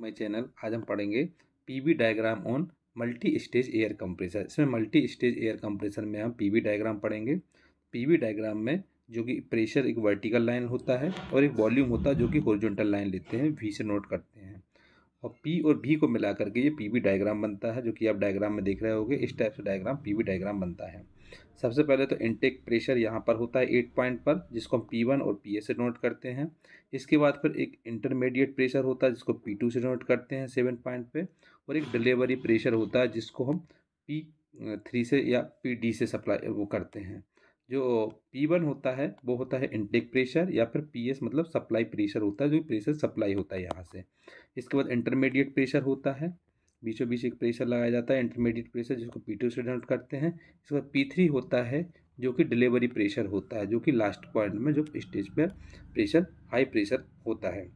to my channel आज हम पढ़ेंगे V diagram on multi stage air compressor इसमें मल्टी स्टेज एयर कंप्रेसर में हम वी डायग्राम पढ़ेंगे वी डायग्राम में जो कि प्रेशर एक वर्टिकल लाइन होता है और एक वॉल्यूम होता है जो कि हॉरिजॉन्टल लाइन लेते हैं वी से नोट करते हैं और पी और भी को मिला करके ये वी डायग्राम बनता है जो कि आप डायग्राम में देख रहे होगे इस टाइप से डायग्राम वी डायग्राम बनता है सबसे पहले तो इनटेक प्रेशर यहाँ पर होता है एट पॉइंट पर जिसको हम पी वन और पी एस से नोट करते हैं इसके बाद फिर एक इंटरमीडिएट प्रेशर होता है जिसको पी टू से नोट करते हैं सेवन पॉइंट पे और एक डिलीवरी प्रेशर होता है जिसको हम पी थ्री से या पी डी से सप्लाई वो करते हैं जो पी वन होता है वो होता है इनटेक प्रेशर या फिर पी एस मतलब सप्लाई प्रेशर होता है जो प्रेशर सप्लाई होता है यहाँ से इसके बाद इंटरमीडिएट प्रेशर होता है बीचों बीच एक प्रेशर लगाया जाता है इंटरमीडिएट प्रेशर जिसको पी टू से डिनोट करते हैं इसके बाद पी थ्री होता है जो कि डिलीवरी प्रेशर होता है जो कि लास्ट पॉइंट में जो स्टेज पर प्रेशर हाई प्रेशर होता है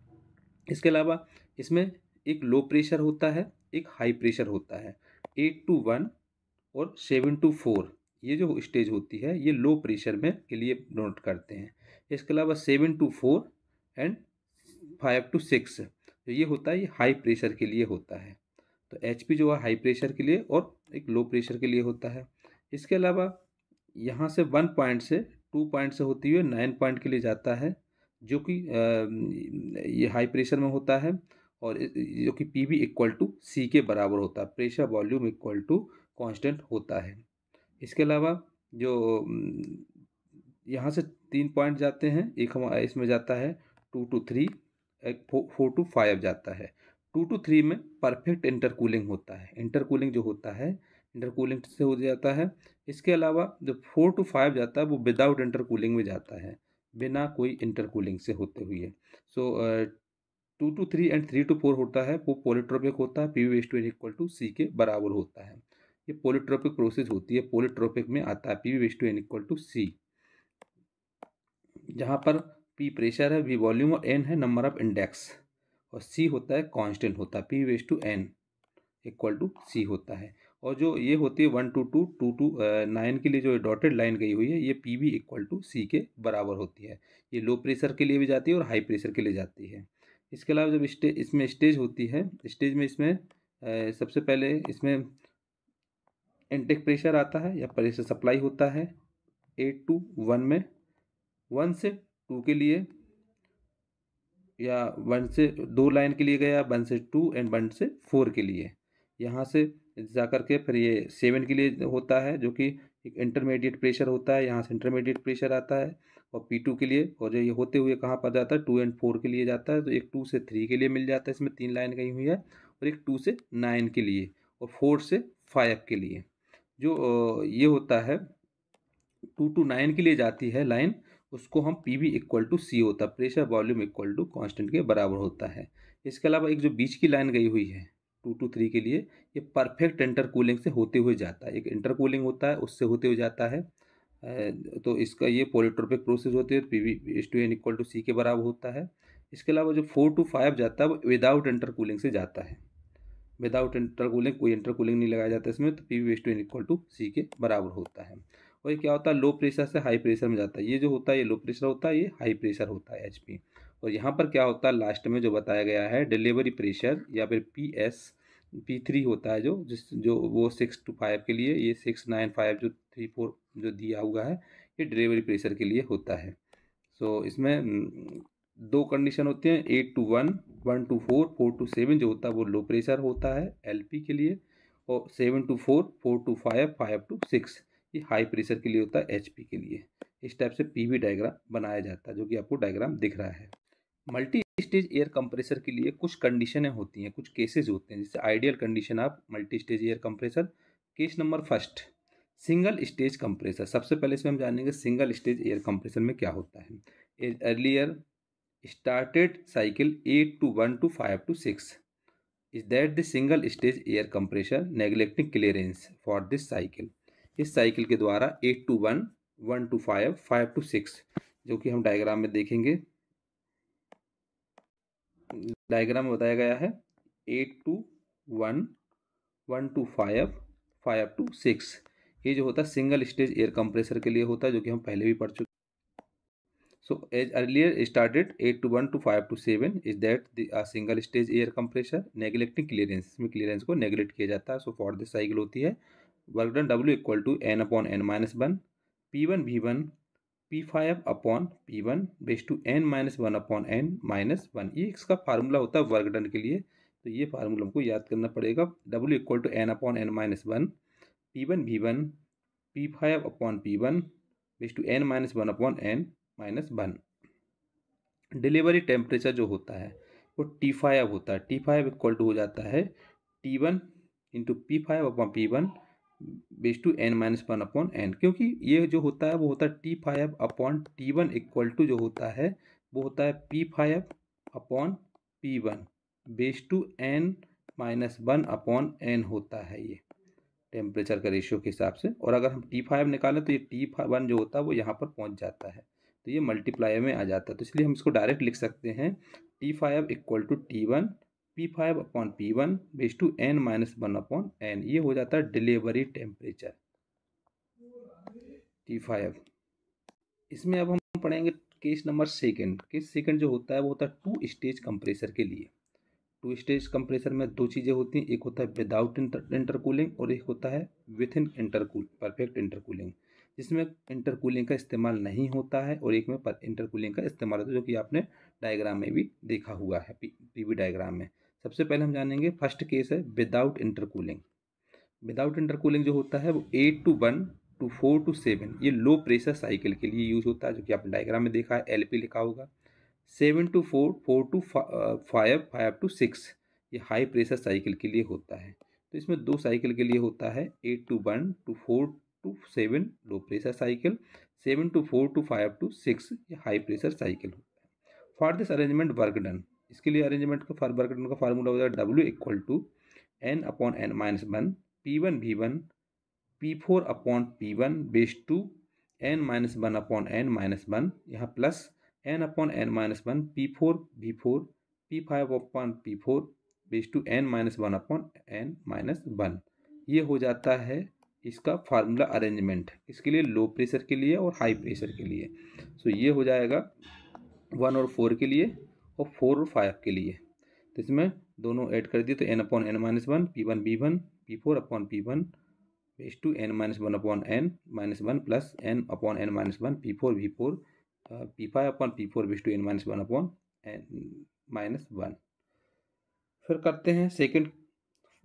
इसके अलावा इसमें एक लो प्रेशर होता है एक हाई प्रेशर होता है एट टू वन और सेवन टू फोर ये जो स्टेज होती है ये लो प्रेशर में के लिए नोट करते हैं इसके अलावा seven to four and five to six जो ये होता है ये हाई प्रेशर के लिए होता है तो एच जो है हाई प्रेशर के लिए और एक लो प्रेशर के लिए होता है इसके अलावा यहाँ से वन पॉइंट से टू पॉइंट से होती हुई नाइन पॉइंट के लिए जाता है जो कि ये हाई प्रेशर में होता है और जो कि P V equal to C के बराबर होता है pressure volume equal to constant होता है इसके अलावा जो यहाँ से तीन पॉइंट जाते हैं एक हम इसमें जाता है टू टू थ्री एक फोर टू फाइव जाता है टू टू थ्री में परफेक्ट इंटरकूलिंग होता है इंटरकूलिंग जो होता है इंटरकूलिंग से हो जाता है इसके अलावा जो फोर टू फाइव जाता है वो विदाउट इंटरकूलिंग में जाता है बिना कोई इंटरकूलिंग से होते हुए so two to three and three to four होता है वो पोलिट्रोपिक होता है पी वी वेस्ट एन इक्वल टू सी के बराबर होता है ये पोलिट्रोपिक प्रोसेस होती है पोलिट्रोपिक में आता है P V to N equal to C जहाँ पर पी प्रेशर है वी वॉल्यूम और एन है नंबर ऑफ इंडेक्स और सी होता है कांस्टेंट होता है पी वेज to N equal to C होता है और जो ये होती है one to two two to nine के लिए जो डॉटेड लाइन गई हुई है ये P V equal to C के बराबर होती है ये लो प्रेशर के लिए भी जाती है और हाई प्रेशर के लिए जाती है इसके अलावा जब स्टे इसमें स्टेज होती है स्टेज में इसमें सबसे पहले इसमें इंटेक प्रेशर आता है या प्रेशर सप्लाई होता है एट टू वन में वन से टू के लिए या वन से दो लाइन के लिए गया वन से टू एंड वन से फोर के लिए यहाँ से जा कर के फिर ये सेवन के लिए होता है जो कि एक इंटरमीडिएट प्रेशर होता है यहाँ से इंटरमीडिएट प्रेशर आता है और पी टू के लिए और ये होते हुए कहाँ पर जाता है टू एंड फोर के लिए जाता है तो एक टू से थ्री के लिए मिल जाता है इसमें तीन लाइन गई हुई है और एक टू से नाइन के लिए और फोर से फाइव के लिए जो ये होता है टू टू नाइन के लिए जाती है लाइन उसको हम P V equal to C होता है pressure volume equal to constant के बराबर होता है इसके अलावा एक जो बीच की लाइन गई हुई है टू टू थ्री के लिए ये परफेक्ट इंटर कूलिंग से होते हुए जाता है एक इंटर कूलिंग होता है उससे होते हुए जाता है तो इसका ये पोलिट्रोपिक प्रोसेस होती है पी वी एस to N equal to C के बराबर होता है इसके अलावा जो फोर टू फाइव जाता है वो विदाउट इंटर कूलिंग से जाता है विदाउट इंटर कूलिंग कोई इंटर कूलिंग नहीं लगाया जाता इसमें तो पी वी एस to N equal to C के बराबर होता है और ये क्या होता है लो प्रेशर से हाई प्रेशर में जाता है ये जो होता है ये लो प्रेशर होता है ये हाई प्रेशर होता है एच और यहाँ पर क्या होता है लास्ट में जो बताया गया है डिलीवरी प्रेशर या फिर पी एस पी थ्री होता है जो जिस जो वो सिक्स टू फाइव के लिए ये सिक्स नाइन फाइव जो थ्री फोर जो दिया हुआ है ये डिलीवरी प्रेशर के लिए होता है सो so, इसमें हम्म, दो कंडीशन होते हैं eight to one one to four four to seven जो होता है वो लो प्रेशर होता है एलपी के लिए और seven to four four to five five to six ये हाई प्रेशर के लिए होता है एच के लिए इस टाइप से पी डायग्राम बनाया जाता है जो कि आपको डायग्राम दिख रहा है मल्टी स्टेज एयर कंप्रेसर के लिए कुछ कंडीशनें होती हैं कुछ केसेज होते हैं जैसे आइडियल कंडीशन आप multi stage air compressor case number first single stage compressor सबसे पहले इसमें हम जानेंगे सिंगल स्टेज एयर कंप्रेसर में क्या होता है earlier started cycle eight to one to five to six is that the single stage air compressor neglecting clearance for this cycle इस साइकिल के द्वारा eight to one one to five five to six जो कि हम diagram में देखेंगे diagram में बताया गया है eight to one one to five five to six ये जो होता है सिंगल स्टेज एयर कंप्रेसर के लिए होता है जो कि हम पहले भी पढ़ चुके हैं so as started started eight to one to five to seven is that single stage air air compressor clearance clearance इसमें को नेगलेक्ट किया जाता है सो फॉर दिस साइकिल होती है work done W equal to N upon N minus one P one V one P five upon P one base to N minus one upon N minus one ये इसका formula होता है work done के लिए तो ये formula हमको याद करना पड़ेगा W equal to N upon N minus one P one V one P five upon P one base to N minus one upon N minus one delivery temperature जो होता है वो टी फाइव होता है टी फाइव इक्वल टू हो जाता है T one into P five upon P one base to N minus one upon N क्योंकि ये जो होता है वो होता है T five upon T one equal to जो होता है वो होता है P five upon P one base to N minus one upon N होता है ये टेम्परेचर का रेशियो के हिसाब से और अगर हम टी फाइव निकालें तो ये टी वन जो होता है वो यहाँ पर पहुँच जाता है तो ये मल्टीप्लाई में आ जाता है तो इसलिए हम इसको डायरेक्ट लिख सकते हैं T five equal to T one P five upon P one base to N minus one upon N ये हो जाता है डिलीवरी टेम्परेचर टी फाइव इसमें अब हम पढ़ेंगे case number second case second जो होता है वो होता है टू स्टेज कंप्रेसर के लिए टू स्टेज कंप्रेसर में दो चीज़ें होती हैं एक होता है विदाउट इंटरकूलिंग और एक होता है with in intercool perfect intercooling जिसमें इंटरकूलिंग का इस्तेमाल नहीं होता है और एक में पर इंटरकूलिंग का इस्तेमाल होता है जो कि आपने डायग्राम में भी देखा हुआ है वी डायग्राम में सबसे पहले हम जानेंगे फर्स्ट केस है विदाउट इंटरकूलिंग विदाउट इंटरकूलिंग जो होता है वो eight to one to four to seven ये लो प्रेशर साइकिल के लिए यूज होता है जो कि आपने डायग्राम में देखा है एल लिखा होगा seven to four four to five five to six ये हाई प्रेशर साइकिल के लिए होता है तो इसमें दो साइकिल के लिए होता है eight to one to four to seven low pressure cycle seven to four to five to six ये हाई प्रेशर साइकिल होता है for this arrangement work done इसके लिए अरेंजमेंट का फार ब्रैकेट का फार्मूला हो जाएगा W equal to N upon N minus one P one V one P four upon P one base to N minus one upon N minus one यहाँ plus N upon N minus one P four V four P five upon P four base to N minus one upon N minus one ये हो जाता है इसका formula arrangement इसके लिए low pressure के लिए और हाई प्रेशर के लिए सो so, ये हो जाएगा वन और फोर के लिए और फोर और फाइव के लिए तो इसमें दोनों ऐड कर दिए तो N upon N minus one P one B one P four upon P one base to N minus one upon N minus one plus N upon N minus one P four V four P five upon P four base to N minus one upon N minus one फिर करते हैं second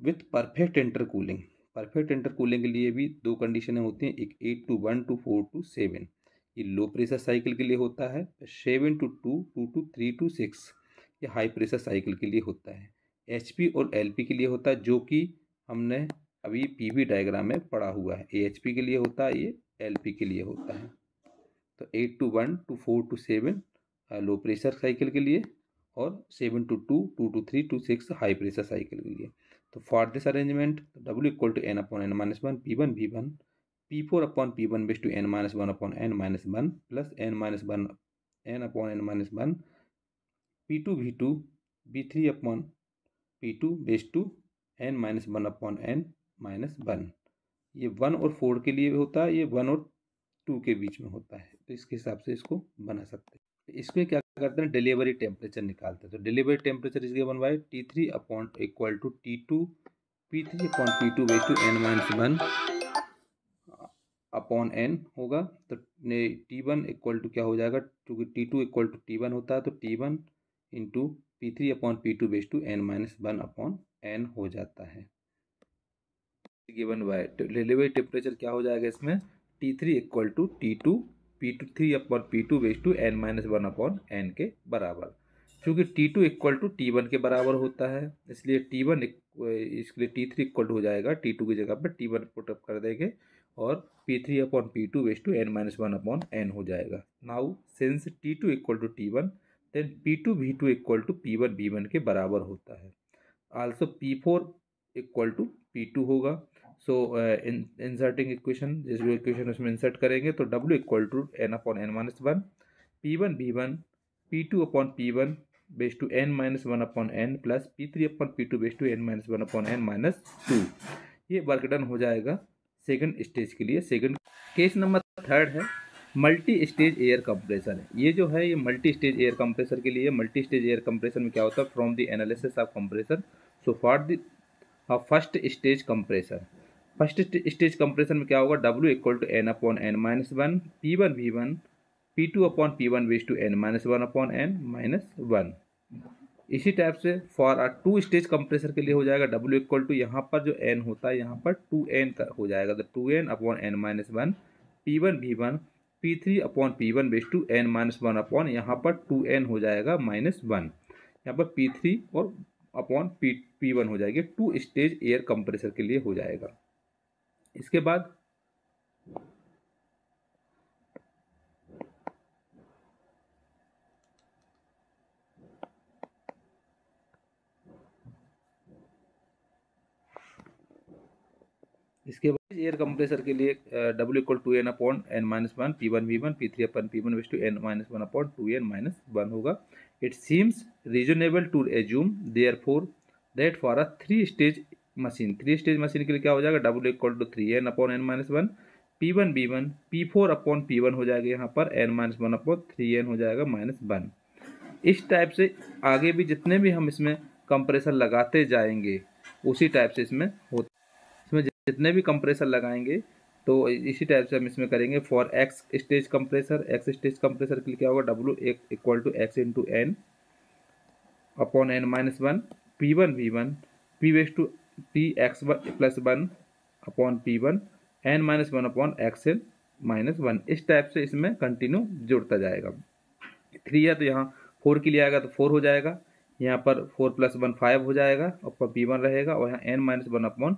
with perfect intercooling perfect intercooling के लिए भी दो कंडीशनें होती हैं एक eight to one to four to seven ये लो प्रेशर साइकिल के लिए होता है seven to two two to three to six ये हाई प्रेशर साइकिल के लिए होता है एच और एल के लिए होता है जो कि हमने अभी पी वी डायग्राम में पढ़ा हुआ है ए के लिए होता है ये एल के लिए होता है तो eight to one to four to seven low pressure cycle के लिए और seven to two two to three to six high pressure cycle के लिए तो for this arrangement W equal to N upon N minus one P one V one P four upon P one base to N minus one upon N minus one plus N minus one N upon N minus one P two V two B three upon P two base to N minus one upon N minus one ये one और four के लिए होता है ये one और to के बीच में होता है तो इसके हिसाब से इसको बना सकते हैं तो इसमें क्या करते हैं डिलीवरी टेम्परेचर निकालते हैं तो डिलीवरी टेम्परेचर इसके given by T three upon equal to T two P three upon P two base to N minus one upon N होगा तो टी वन इक्वल टू क्या हो जाएगा क्योंकि T two equal to T one होता है तो T one into P three upon P two base to N minus one upon N हो जाता है गिवन बाय रिलेवेट टेम्परेचर क्या हो जाएगा इसमें T three equal to T two P two three upon P two base to N minus one upon N के बराबर क्योंकि T two equal to T one के बराबर होता है इसलिए टी वन इसके लिए टी थ्री इक्वल हो जाएगा टी टू की जगह पर टी वन पुटअप कर देंगे और P three upon P two west to N minus one upon N हो जाएगा now since T two equal to T one then P two V two equal to P one B one के बराबर होता है also P four equal to P two होगा so inserting equation जिस भी equation उसमें इंसर्ट करेंगे तो W equal to N upon N minus one P one B one P two upon P one base to N minus one upon N plus P three upon P two base to N minus one upon N minus two ये work done हो जाएगा second stage के लिए second case number third है multi stage air compressor है ये जो है ये मल्टी स्टेज एयर कंप्रेसर के लिए मल्टी स्टेज एयर कंप्रेसर में क्या होता है from the analysis of compressor so for the first stage compressor first stage compressor में क्या होगा W equal to N upon N minus one P one V one P two upon P one raise to N minus one upon N minus one इसी type से for a two stage compressor के लिए हो जाएगा W equal to यहाँ पर जो N होता है यहाँ पर टू एन का हो जाएगा तो two N upon N minus one P one V one P three upon P one base to N minus one upon यहाँ पर टू एन हो जाएगा माइनस वन यहाँ पर पी थ्री और अपॉन पी पी वन हो जाएगी two stage air compressor के लिए हो जाएगा इसके बाद इसके बाद एयर कंप्रेसर के लिए W equal to N upon N minus one P one V one P three upon P one west to N minus one upon two N minus one होगा it seems reasonable to assume therefore that for a three stage machine three stage machine के लिए क्या हो जाएगा W equal to three N upon N minus one P one B one P four upon P one हो जाएगा यहाँ पर N minus one upon three N हो जाएगा माइनस वन इस टाइप से आगे भी जितने भी हम इसमें कंप्रेसर लगाते जाएंगे उसी टाइप से इसमें होता इसमें जितने भी कंप्रेसर लगाएंगे तो इसी टाइप से हम इसमें करेंगे for X stage compressor X stage compressor के लिए क्या होगा डब्ल्यू एक equal to X into N upon N minus one P one V one P west to P X plus one upon P one N minus one upon X N minus one इस type से इसमें continue जुड़ता जाएगा three है तो यहाँ four के लिए आएगा तो फोर हो जाएगा यहाँ पर फोर प्लस वन फाइव हो जाएगा और पी वन रहेगा और यहाँ एन माइनस वन अपॉन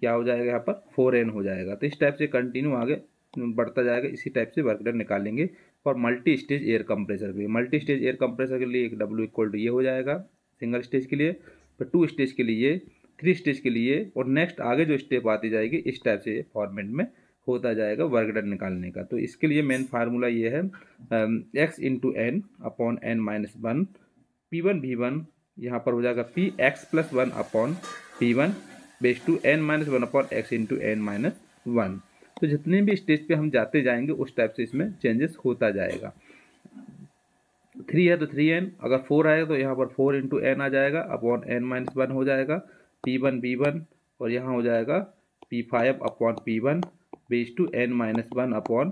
क्या हो जाएगा यहाँ पर फोर एन हो जाएगा तो इस टाइप से कंटिन्यू आगे बढ़ता जाएगा इसी टाइप से वर्कडन निकालेंगे और मल्टी स्टेज एयर कंप्रेसर के लिए मल्टी स्टेज एयर कंप्रेसर के लिए एक डब्ल्यू इक्वल टू ये हो जाएगा सिंगल स्टेज के लिए फिर टू स्टेज के लिए थ्री स्टेज के लिए और नेक्स्ट आगे जो स्टेप आती जाएगी इस टाइप से फॉर्मेट में होता जाएगा वर्कडन निकालने का तो इसके लिए मेन फार्मूला ये है X into N upon N minus one P one V one यहाँ पर हो जाएगा P X plus one upon P one base to N minus one upon X into N minus one तो जितने भी stage पे हम जाते जाएंगे उस टाइप से इसमें चेंजेस होता जाएगा थ्री है तो थ्री एन अगर फोर आएगा तो यहाँ पर फोर इंटू एन आ जाएगा अपॉन एन माइनस वन हो जाएगा पी वन बी वन और यहाँ हो जाएगा P five upon P one base to N minus one upon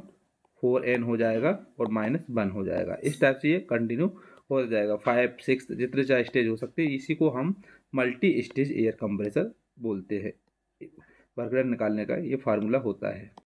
four N हो जाएगा और माइनस वन हो जाएगा इस टाइप से ये कंटिन्यू हो जाएगा फाइव सिक्स जितने चार स्टेज हो सकते हैं इसी को हम मल्टी स्टेज एयर कंप्रेसर बोलते हैं वर्क निकालने का ये फार्मूला होता है